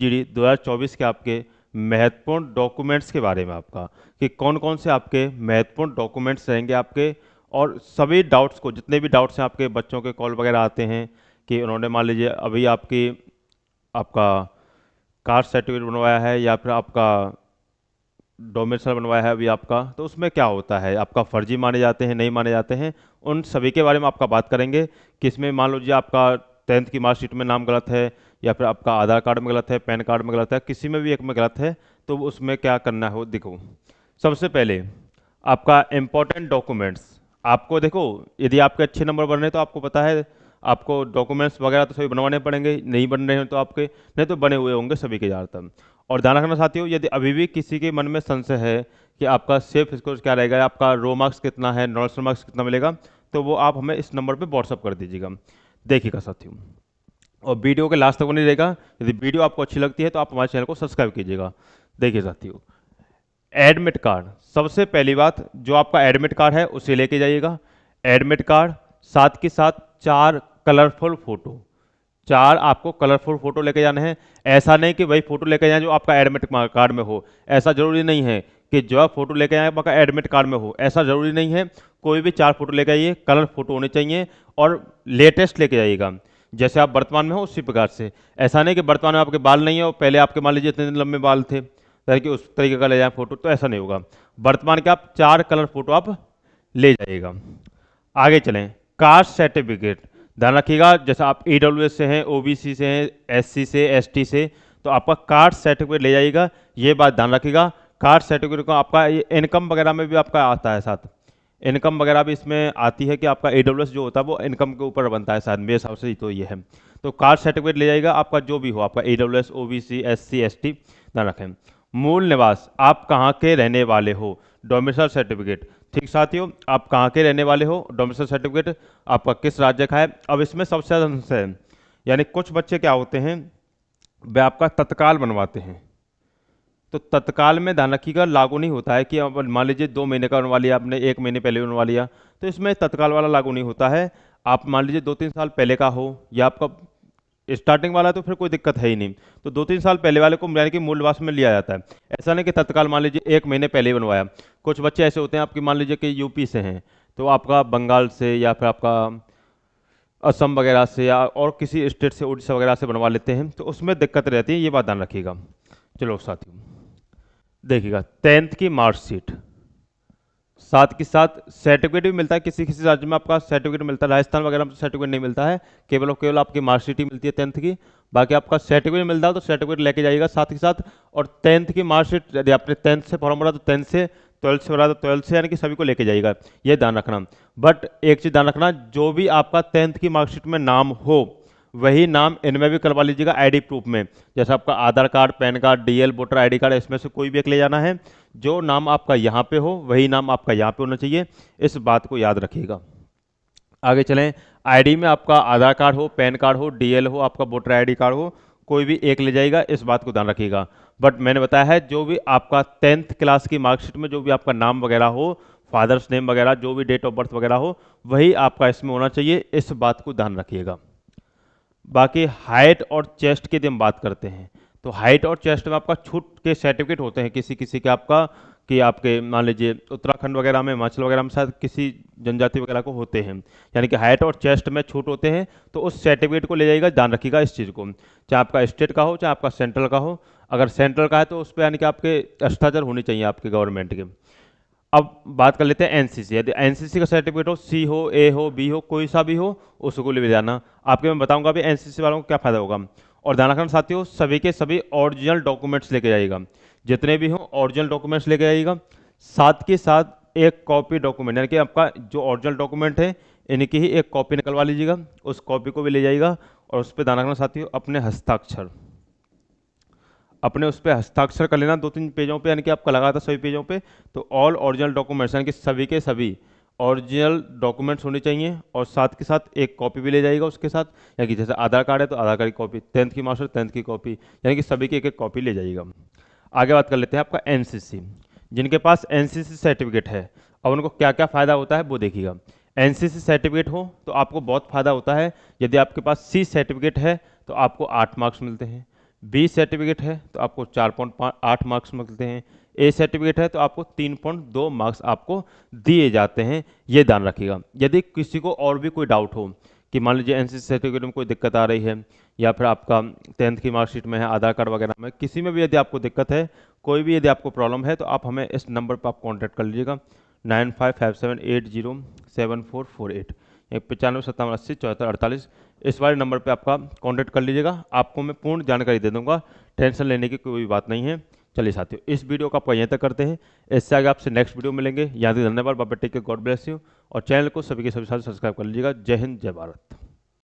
जी 2024 के आपके महत्वपूर्ण डॉक्यूमेंट्स के बारे में आपका कि कौन कौन से आपके महत्वपूर्ण डॉक्यूमेंट्स रहेंगे आपके और सभी डाउट्स को जितने भी डाउट्स हैं आपके बच्चों के कॉल वगैरह आते हैं कि उन्होंने मान लीजिए अभी आपकी आपका कास्ट सर्टिफिकेट बनवाया है या फिर आपका डोमेसल बनवाया है अभी आपका तो उसमें क्या होता है आपका फर्जी माने जाते हैं नहीं माने जाते हैं उन सभी के बारे में आपका बात करेंगे कि इसमें मान जी आपका टेंथ की मार्कशीट में नाम गलत है या फिर आपका आधार कार्ड में गलत है पैन कार्ड में गलत है किसी में भी एक में गलत है तो उसमें क्या करना हो देखो सबसे पहले आपका इम्पोर्टेंट डॉक्यूमेंट्स आपको देखो यदि आपके अच्छे नंबर बन रहे हैं तो आपको पता है आपको डॉक्यूमेंट्स वगैरह तो सभी बनवाने पड़ेंगे नहीं बन रहे हैं तो आपके नहीं तो बने हुए होंगे सभी के ज़्यादातर और ध्यान रखना साथियों यदि अभी भी किसी के मन में संशय है कि आपका सेफ स्कोर क्या रहेगा आपका रो मार्क्स कितना है नॉर्सल मार्क्स कितना मिलेगा तो वो आप हमें इस नंबर पर व्हाट्सअप कर दीजिएगा देखिएगा साथियों और वीडियो के लास्ट तक बने रहेगा यदि वीडियो आपको अच्छी लगती है तो आप हमारे चैनल को सब्सक्राइब कीजिएगा देखिए साथियों एडमिट कार्ड सबसे पहली बात जो आपका एडमिट कार्ड है उसे लेके जाइएगा एडमिट कार्ड साथ के साथ चार कलरफुल फोटो चार आपको कलरफुल फोटो लेके जाने हैं ऐसा नहीं कि वही फोटो लेके जाए जो आपका एडमिट कार्ड में हो ऐसा जरूरी नहीं है कि जो आप फोटो लेके आए आपका एडमिट कार्ड में हो ऐसा जरूरी नहीं है कोई भी चार फोटो लेके आइए कलर फोटो होने चाहिए और लेटेस्ट लेके जाइएगा जैसे आप वर्तमान में हो उसी प्रकार से ऐसा नहीं कि वर्तमान में आपके बाल नहीं है और पहले आपके मान लीजिए इतने लंबे बाल थे ताकि उस तरीके का ले जाए फोटो तो ऐसा नहीं होगा वर्तमान के आप चार कलर फोटो आप ले जाइएगा आगे चलें कास्ट सर्टिफिकेट ध्यान रखिएगा जैसे आप ई से हैं ओ से हैं एस से एस से तो आपका कास्ट सर्टिफिकेट ले जाइएगा ये बात ध्यान रखिएगा कास्ट सर्टिफिकेट को आपका इनकम वगैरह में भी आपका आता है साथ इनकम वगैरह भी इसमें आती है कि आपका ए जो होता है वो इनकम के ऊपर बनता है शायद मेरे हिसाब से तो ये है तो कास्ट सर्टिफिकेट ले जाएगा आपका जो भी हो आपका A W S O B C S C S T ना रखें मूल निवास आप कहाँ के रहने वाले हो डोमिसल सर्टिफिकेट ठीक साथियों आप कहाँ के रहने वाले हो डोमिसल सर्टिफिकेट आपका किस राज्य का है अब इसमें सबसे ज़्यादा है यानी कुछ बच्चे क्या होते हैं वे आपका तत्काल बनवाते हैं तो तत्काल में धनराशि का लागू नहीं होता है कि अब मान लीजिए दो महीने का बनवा लिया आपने एक महीने पहले बनवा लिया तो इसमें तत्काल वाला लागू नहीं होता है आप मान लीजिए दो तीन साल पहले का हो या आपका स्टार्टिंग वाला तो फिर कोई दिक्कत है ही नहीं तो दो तीन साल पहले वाले को यानी कि मूलवास में लिया जाता है ऐसा नहीं कि तत्काल मान लीजिए एक महीने पहले ही बनवाया कुछ बच्चे ऐसे होते हैं आपके मान लीजिए कि यूपी से हैं तो आपका बंगाल से या फिर आपका असम वगैरह से या और किसी स्टेट से उड़ीसा वगैरह से बनवा लेते हैं तो उसमें दिक्कत रहती है ये बात ध्यान रखिएगा चलो साथियों देखिएगा टेंथ की मार्कशीट साथ के साथ सर्टिफिकेट भी मिलता है किसी किसी राज्य में आपका सर्टिफिकेट मिलता है राजस्थान वगैरह में सर्टिफिकेट तो नहीं मिलता है केवल और केवल आपकी मार्कशीट ही मिलती है टेंथ की बाकी आपका सर्टिफिकेट मिलता है तो सर्टिफिकेट लेके जाइएगा साथ ही साथ और टेंथ की मार्कशीट यदि आपने टेंथ से फॉर्म भरा तो टेंथ से ट्वेल्थ से भरा तो ट्वेल्थ से यानी कि सभी को लेके जाइएगा ये ध्यान रखना बट एक चीज़ ध्यान रखना जो भी आपका टेंथ की मार्कशीट में नाम हो वही नाम इनमें भी करवा लीजिएगा आईडी प्रूफ में जैसे आपका Aadhaar card PAN card DL voter ID card इसमें से कोई भी एक ले जाना है जो नाम आपका यहाँ पे हो वही नाम आपका यहाँ पे होना चाहिए इस बात को याद रखिएगा आगे चलें आईडी में आपका आधार कार्ड हो पैन कार्ड हो डीएल हो आपका वोटर आई कार्ड हो कोई भी एक ले जाएगा इस बात को ध्यान रखिएगा बट मैंने बताया है जो भी आपका टेंथ क्लास की मार्कशीट में जो भी आपका नाम वगैरह हो फादर्स नेम वगैरह जो भी डेट ऑफ बर्थ वगैरह हो वही आपका इसमें होना चाहिए इस बात को ध्यान रखिएगा बाकी हाइट और चेस्ट की जब हम बात करते हैं तो हाइट और चेस्ट में आपका छूट के सर्टिफिकेट होते हैं किसी किसी के आपका कि आपके मान लीजिए उत्तराखंड वगैरह में हिमाचल वगैरह में शायद किसी जनजाति वगैरह को होते हैं यानी कि हाइट और चेस्ट में छूट होते हैं तो उस सर्टिफिकेट को ले जाइएगा ध्यान रखिएगा इस चीज़ को चाहे आपका स्टेट का हो चाहे आपका सेंट्रल का हो अगर सेंट्रल का है तो उस पर यानी कि आपके अस्टाचर होने चाहिए आपके गवर्नमेंट के अब बात कर लेते हैं एनसीसी यदि एनसीसी का सर्टिफिकेट हो सी हो ए हो बी हो कोई सा भी हो उसको ले जाना आपके मैं बताऊंगा अभी एनसीसी वालों को क्या फ़ायदा होगा और साथी साथियों सभी के सभी ओरिजिनल डॉक्यूमेंट्स लेके जाइएगा जितने भी हों ओरिजिनल डॉक्यूमेंट्स लेके जाइएगा साथ के साथ एक कॉपी डॉक्यूमेंट यानी कि आपका जो ओरिजिनल डॉक्यूमेंट है इनकी ही एक कॉपी निकलवा लीजिएगा उस कॉपी को भी ले जाइएगा और उस पर दानाखंड साथियों अपने हस्ताक्षर अपने उस पर हस्ताक्षर कर लेना दो तीन पेजों पे यानी कि आपका लगा था सभी पेजों पे तो ऑल ओरिजिनल डॉक्यूमेंट्स यानी कि सभी के सभी ओरिजिनल डॉक्यूमेंट्स होने चाहिए और साथ के साथ एक कॉपी भी ले जाएगा उसके साथ यानी कि जैसे आधार कार्ड है तो आधार कार्ड की कॉपी टेंथ की मास्टर टेंथ की कॉपी यानी कि सभी की एक एक कॉपी ले जाइएगा आगे बात कर लेते हैं आपका एन जिनके पास एन सर्टिफिकेट है और उनको क्या क्या फ़ायदा होता है वो देखिएगा एन सर्टिफिकेट हो तो आपको बहुत फ़ायदा होता है यदि आपके पास सी सर्टिफिकेट है तो आपको आठ मार्क्स मिलते हैं बी सर्टिफिकेट है तो आपको चार पॉइंट आठ मार्क्स मिलते हैं ए सर्टिफिकेट है तो आपको तीन पॉइंट दो मार्क्स आपको दिए जाते हैं ये ध्यान रखिएगा यदि किसी को और भी कोई डाउट हो कि मान लीजिए एन सर्टिफिकेट में कोई दिक्कत आ रही है या फिर आपका टेंथ की मार्कशीट में है आधार कार्ड वगैरह में किसी में भी यदि आपको दिक्कत है कोई भी यदि आपको प्रॉब्लम है तो आप हमें इस नंबर पर आप कॉन्टैक्ट कर लीजिएगा nine five five seven eight zero seven four four eight पचानवे सत्तावन अस्सी चौहत्तर अड़तालीस इस वाले नंबर पे आपका कांटेक्ट कर लीजिएगा आपको मैं पूर्ण जानकारी दे दूंगा टेंशन लेने की कोई बात नहीं है चलिए साथियों इस वीडियो को आपका यहीं तक करते हैं इससे आगे आपसे नेक्स्ट वीडियो मिलेंगे यहाँ से धन्यवाद बाबा टेक के गॉड ब्लेस यू और चैनल को सभी के सभी साथ सब्सक्राइब कर लीजिएगा जय हिंद जय भारत